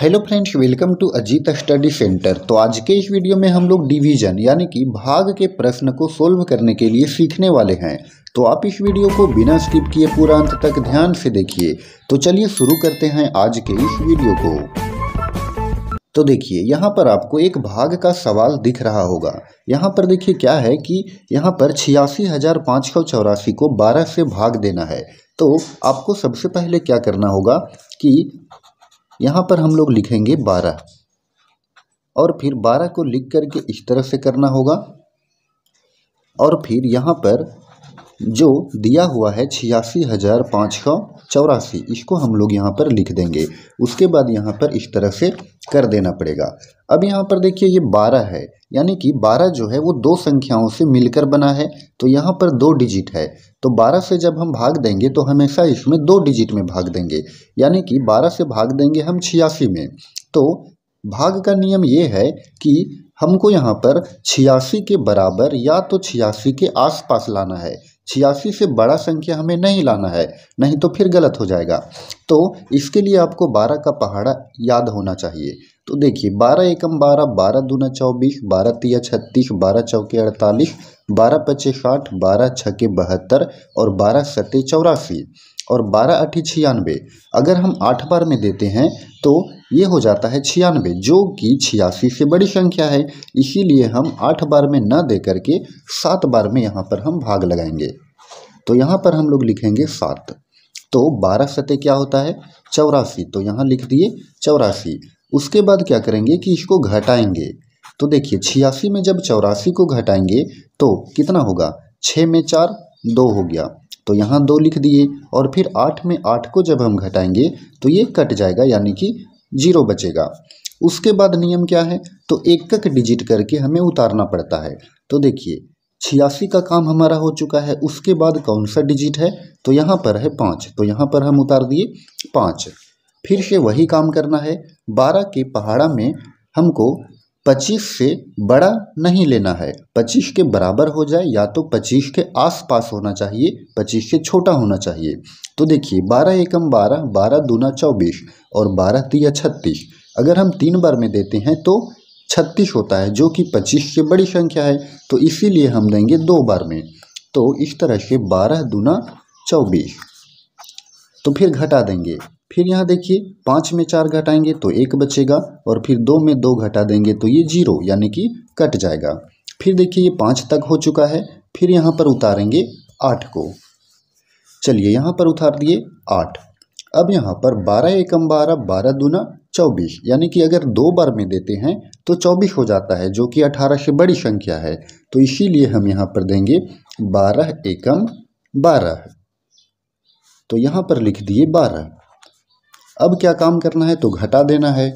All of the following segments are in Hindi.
hello friends welcome to Ajit study centre तो आज के इस वीडियो में हम लोग डिवीजन यानी कि भाग के प्रश्न को सोल्व करने के लिए सीखने वाले हैं तो आप इस वीडियो को बिना स्किप किए पूरा अंत तक ध्यान से देखिए तो चलिए शुरू करते हैं आज के इस वीडियो को तो देखिए यहाँ पर आपको एक भाग का सवाल दिख रहा होगा यहाँ पर देखिए क्या है कि यहाँ पर छियासी को बारह से भाग देना है तो आपको सबसे पहले क्या करना होगा कि यहाँ पर हम लोग लिखेंगे बारह और फिर बारह को लिख करके इस तरह से करना होगा और फिर यहाँ पर जो दिया हुआ है छियासी हज़ार पाँच सौ चौरासी इसको हम लोग यहाँ पर लिख देंगे उसके बाद यहाँ पर इस तरह से कर देना पड़ेगा अब यहाँ पर देखिए ये बारह है यानी कि बारह जो है वो दो संख्याओं से मिलकर बना है तो यहाँ पर दो डिजिट है तो बारह से जब हम भाग देंगे तो हमेशा इसमें दो डिजिट में भाग देंगे यानी कि बारह से भाग देंगे हम छियासी में तो भाग का नियम ये है कि हमको यहाँ पर छियासी के बराबर या तो छियासी के आसपास लाना है छियासी से बड़ा संख्या हमें नहीं लाना है नहीं तो फिर गलत हो जाएगा तो इसके लिए आपको बारह का पहाड़ा याद होना चाहिए तो देखिए बारह एकम बारह बारह दूना चौबीस बारह तिया छत्तीस बारह चौके अड़तालीस बारह पच्चीस साठ बारह छके बहत्तर और बारह सत्ते चौरासी और बारह अठी छियानवे अगर हम आठ बार में देते हैं तो ये हो जाता है छियानवे जो कि छियासी से बड़ी संख्या है इसीलिए हम आठ बार में न दे करके सात बार में यहाँ पर हम भाग लगाएंगे तो यहाँ पर हम लोग लिखेंगे सात तो बारह सतह क्या होता है चौरासी तो यहाँ लिख दिए चौरासी उसके बाद क्या करेंगे कि इसको घटाएंगे तो देखिए छियासी में जब चौरासी को घटाएंगे तो कितना होगा छः में चार दो हो गया तो यहाँ दो लिख दिए और फिर आठ में आठ को जब हम घटाएंगे तो ये कट जाएगा यानी कि जीरो बचेगा उसके बाद नियम क्या है तो एक एक डिजिट करके हमें उतारना पड़ता है तो देखिए छियासी का काम हमारा हो चुका है उसके बाद कौन सा डिजिट है तो यहाँ पर है पाँच तो यहाँ पर हम उतार दिए पाँच फिर से वही काम करना है बारह के पहाड़ा में हमको पच्चीस से बड़ा नहीं लेना है पच्चीस के बराबर हो जाए या तो पच्चीस के आसपास होना चाहिए पच्चीस से छोटा होना चाहिए तो देखिए बारह एकम बारह बारह दूना चौबीस और बारह तिया छत्तीस अगर हम तीन बार में देते हैं तो छत्तीस होता है जो कि पच्चीस से बड़ी संख्या है तो इसीलिए हम देंगे दो बार में तो इस तरह से बारह दूना चौबीस तो फिर घटा देंगे फिर यहाँ देखिए पाँच में चार घटाएंगे तो एक बचेगा और फिर दो में दो घटा देंगे तो ये जीरो यानी कि कट जाएगा फिर देखिए ये पाँच तक हो चुका है फिर यहाँ पर उतारेंगे आठ को चलिए यहाँ पर उतार दिए आठ अब यहाँ पर बारह एकम बारह बारह दूना चौबीस यानी कि अगर दो बार में देते हैं तो चौबीस हो जाता है जो कि अठारह से बड़ी संख्या है तो इसीलिए हम यहाँ पर देंगे बारह एकम बारह तो यहाँ पर लिख दिए बारह अब क्या काम करना है तो घटा देना है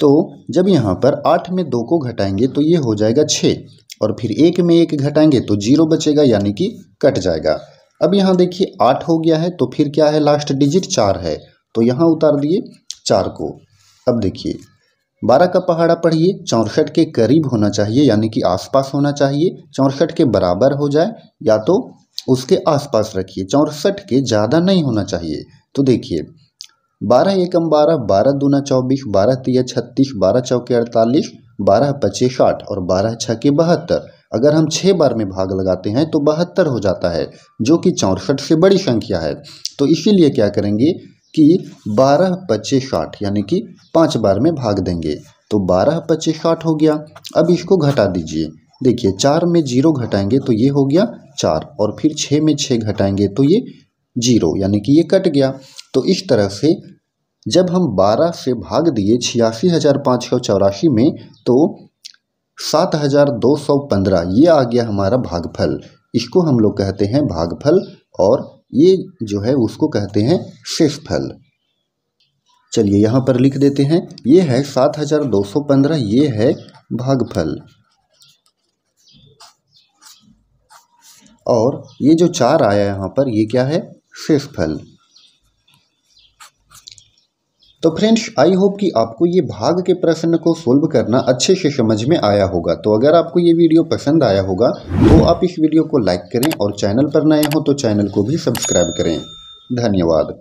तो जब यहाँ पर आठ में दो को घटाएंगे तो ये हो जाएगा छः और फिर एक में एक घटाएंगे तो जीरो बचेगा यानी कि कट जाएगा अब यहाँ देखिए आठ हो गया है तो फिर क्या है लास्ट डिजिट चार है तो यहाँ उतार दिए चार को अब देखिए बारह का पहाड़ा पढ़िए चौंसठ के करीब होना चाहिए यानी कि आसपास होना चाहिए चौंसठ के बराबर हो जाए या तो उसके आसपास रखिए चौंसठ के ज़्यादा नहीं होना चाहिए तो देखिए बारह एकम बारह बारह दूना चौबीस बारह तिया छत्तीस बारह चौके अड़तालीस बारह पच्चे साठ और बारह छके बहत्तर अगर हम छः बार में भाग लगाते हैं तो बहत्तर हो जाता है जो कि चौंसठ से बड़ी संख्या है तो इसीलिए क्या करेंगे कि बारह पच्चे साठ यानी कि पाँच बार में भाग देंगे तो बारह पच्चे साठ हो गया अब इसको घटा दीजिए देखिए चार में जीरो घटाएंगे तो ये हो गया चार और फिर छः में छः घटाएंगे तो ये जीरो यानी कि ये कट गया तो इस तरह से जब हम बारह से भाग दिए छियासी हज़ार पाँच सौ चौरासी में तो सात हज़ार दो सौ पंद्रह ये आ गया हमारा भागफल इसको हम लोग कहते हैं भागफल और ये जो है उसको कहते हैं शेषफल चलिए यहाँ पर लिख देते हैं ये है सात हज़ार दो सौ पंद्रह ये है भागफल और ये जो चार आया यहाँ पर ये क्या है शेषफल तो फ्रेंड्स आई होप कि आपको ये भाग के प्रश्न को सोल्व करना अच्छे से समझ में आया होगा तो अगर आपको ये वीडियो पसंद आया होगा तो आप इस वीडियो को लाइक करें और चैनल पर नए हो तो चैनल को भी सब्सक्राइब करें धन्यवाद